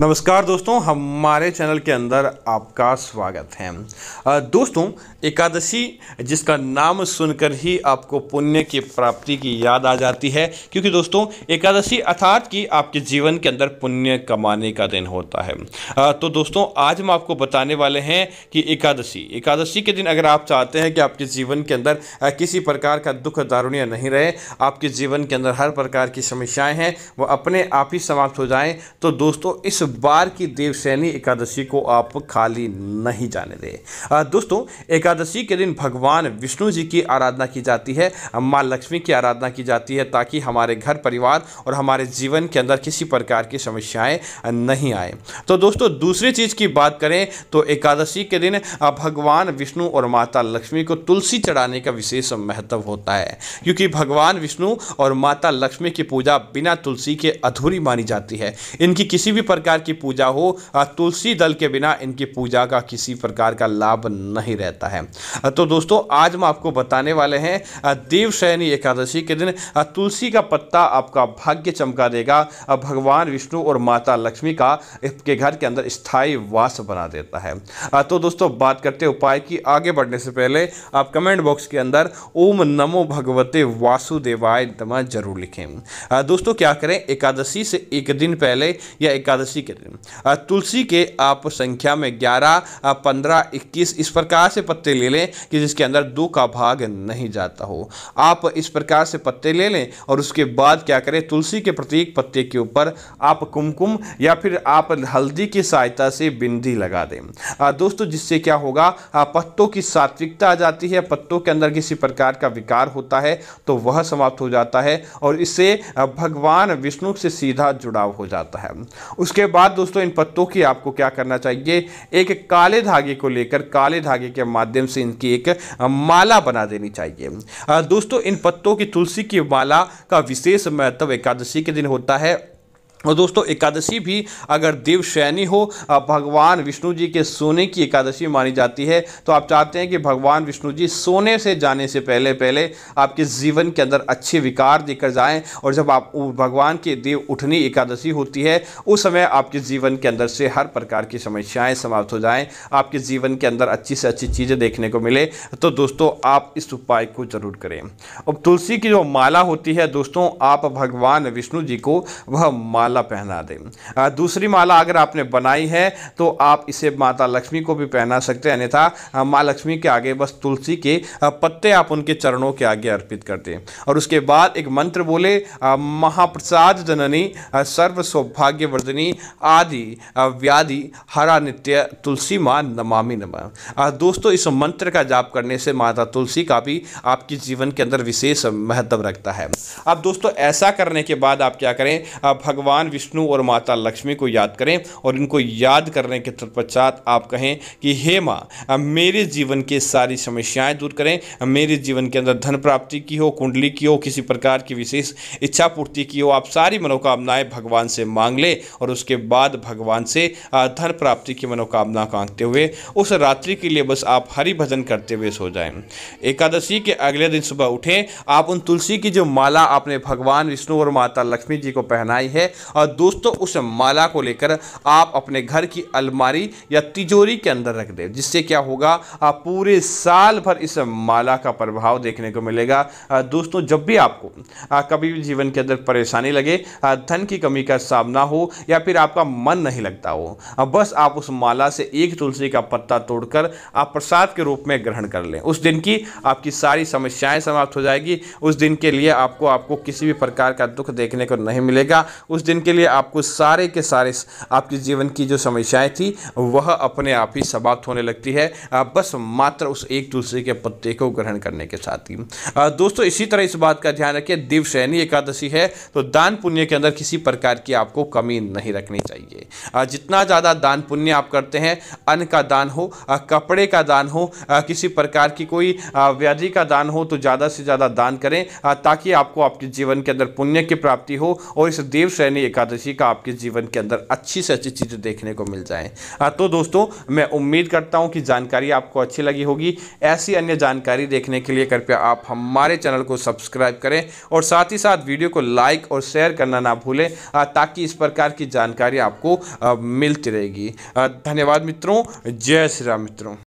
नमस्कार दोस्तों हमारे चैनल के अंदर आपका स्वागत है दोस्तों एकादशी जिसका नाम सुनकर ही आपको पुण्य की प्राप्ति की याद आ जाती है क्योंकि दोस्तों एकादशी अर्थात कि आपके जीवन के अंदर पुण्य कमाने का दिन होता है तो दोस्तों आज हम आपको बताने वाले हैं कि एकादशी एकादशी के दिन अगर आप चाहते हैं कि आपके जीवन के अंदर किसी प्रकार का दुख दारुण्य नहीं रहे आपके जीवन के अंदर हर प्रकार की समस्याएँ हैं वह अपने आप ही समाप्त हो जाएँ तो दोस्तों इस बार की देवसैनी एकादशी को आप खाली नहीं जाने दें दोस्तों एकादशी के दिन भगवान विष्णु जी की आराधना की जाती है माँ लक्ष्मी की आराधना की जाती है ताकि हमारे घर परिवार और हमारे जीवन के अंदर किसी प्रकार की समस्याएं नहीं आए तो दोस्तों दूसरी चीज़ की बात करें तो एकादशी के दिन भगवान विष्णु और माता लक्ष्मी को तुलसी चढ़ाने का विशेष महत्व होता है क्योंकि भगवान विष्णु और माता लक्ष्मी की पूजा बिना तुलसी के अधूरी मानी जाती है इनकी किसी भी प्रकार प्रकार की पूजा हो तुलसी दल के बिना इनकी पूजा का किसी प्रकार का लाभ नहीं रहता है तो दोस्तों आज हम आपको बताने वाले हैं देव शयनी एकादशी के दिन तुलसी का पत्ता आपका भाग्य चमका देगा भगवान विष्णु और माता लक्ष्मी का आपके घर के अंदर स्थायी वास बना देता है तो दोस्तों बात करते उपाय की आगे बढ़ने से पहले आप कमेंट बॉक्स के अंदर ओम नमो भगवते वासुदेवाय दमा जरूर लिखें दोस्तों क्या करें एकादशी से एक दिन पहले या एकादशी के दिन तुलसी के आप संख्या में ग्यारह पंद्रह इक्कीस इस प्रकार से पत्ते ले लें कि जिसके अंदर दो का भाग नहीं जाता हो आप इस प्रकार से पत्ते ले लें और उसके बाद क्या करें तुलसी के प्रत्येक पत्ते के ऊपर आप कुमकुम या फिर आप हल्दी की सहायता से बिंदी लगा दें दोस्तों जिससे क्या होगा पत्तों की सात्विकता आ जाती है पत्तों के अंदर किसी प्रकार का विकार होता है तो वह समाप्त हो जाता है और इससे भगवान विष्णु से सीधा जुड़ाव हो जाता है उसके बाद दोस्तों इन पत्तों की आपको क्या करना चाहिए एक काले धागे को लेकर काले धागे के माध्यम से इनकी एक माला बना देनी चाहिए दोस्तों इन पत्तों की तुलसी की माला का विशेष महत्व एकादशी के दिन होता है और दोस्तों एकादशी भी अगर देव शयनी हो भगवान विष्णु जी के सोने की एकादशी मानी जाती है तो आप चाहते हैं कि भगवान विष्णु जी सोने से जाने से पहले पहले आपके जीवन के अंदर अच्छे विकार देकर जाएं और जब आप भगवान के देव उठनी एकादशी होती है उस समय आपके जीवन के अंदर से हर प्रकार की समस्याएँ समाप्त हो जाएँ आपके जीवन के अंदर अच्छी से अच्छी चीज़ें देखने को मिले तो दोस्तों आप इस उपाय को ज़रूर करें अब तुलसी की जो माला होती है दोस्तों आप भगवान विष्णु जी को वह माला माला पहना दें दूसरी माला अगर आपने बनाई है तो आप इसे माता लक्ष्मी को भी पहना सकते हैं अन्यथा माँ लक्ष्मी के आगे बस तुलसी के पत्ते आप उनके चरणों के आगे अर्पित कर दें और उसके बाद एक मंत्र बोले महाप्रसाद जननी सर्व सौभाग्य वर्धनी आदि व्याधि हरा नित्य तुलसी माँ नमामि नमः दोस्तों इस मंत्र का जाप करने से माता तुलसी का भी आपके जीवन के अंदर विशेष महत्व रखता है अब दोस्तों ऐसा करने के बाद आप क्या करें भगवान भगवान विष्णु और माता लक्ष्मी को याद करें और इनको याद करने के तत्पश्चात आप कहें कि हे माँ मेरे जीवन की सारी समस्याएं दूर करें मेरे जीवन के अंदर धन प्राप्ति की हो कुंडली की हो किसी प्रकार की विशेष इच्छा पूर्ति की हो आप सारी मनोकामनाएं भगवान से मांग लें और उसके बाद भगवान से धन प्राप्ति की मनोकामना कांगते हुए उस रात्रि के लिए बस आप हरि भजन करते हुए सो जाएं एकादशी के अगले दिन सुबह उठें आप उन तुलसी की जो माला आपने भगवान विष्णु और माता लक्ष्मी जी को पहनाई है और दोस्तों उस माला को लेकर आप अपने घर की अलमारी या तिजोरी के अंदर रख दें जिससे क्या होगा आप पूरे साल भर इस माला का प्रभाव देखने को मिलेगा दोस्तों जब भी आपको कभी भी जीवन के अंदर परेशानी लगे धन की कमी का सामना हो या फिर आपका मन नहीं लगता हो बस आप उस माला से एक तुलसी का पत्ता तोड़कर आप प्रसाद के रूप में ग्रहण कर लें उस दिन की आपकी सारी समस्याएं समाप्त हो जाएगी उस दिन के लिए आपको आपको किसी भी प्रकार का दुख देखने को नहीं मिलेगा उस दिन के लिए आपको सारे के सारे आपके जीवन की जो समस्याएं थी वह अपने आप ही समाप्त होने लगती है बस मात्र उस एक दूसरे के पत्ते को ग्रहण करने के साथ ही दोस्तों इसी तरह इस बात का ध्यान रखिए दिव शैनी एकादशी है तो दान पुण्य के अंदर किसी प्रकार की आपको कमी नहीं रखनी चाहिए जितना ज़्यादा दान पुण्य आप करते हैं अन्न का दान हो कपड़े का दान हो किसी प्रकार की कोई व्याधि का दान हो तो ज़्यादा से ज़्यादा दान करें ताकि आपको आपके जीवन के अंदर पुण्य की प्राप्ति हो और इस देव शैनी एकादशी का आपके जीवन के अंदर अच्छी से अच्छी चीज़ें देखने को मिल जाए तो दोस्तों मैं उम्मीद करता हूँ कि जानकारी आपको अच्छी लगी होगी ऐसी अन्य जानकारी देखने के लिए कृपया आप हमारे चैनल को सब्सक्राइब करें और साथ ही साथ वीडियो को लाइक और शेयर करना ना भूलें ताकि इस प्रकार की जानकारी आपको मिलती रहेगी धन्यवाद मित्रों जय श्री राम मित्रों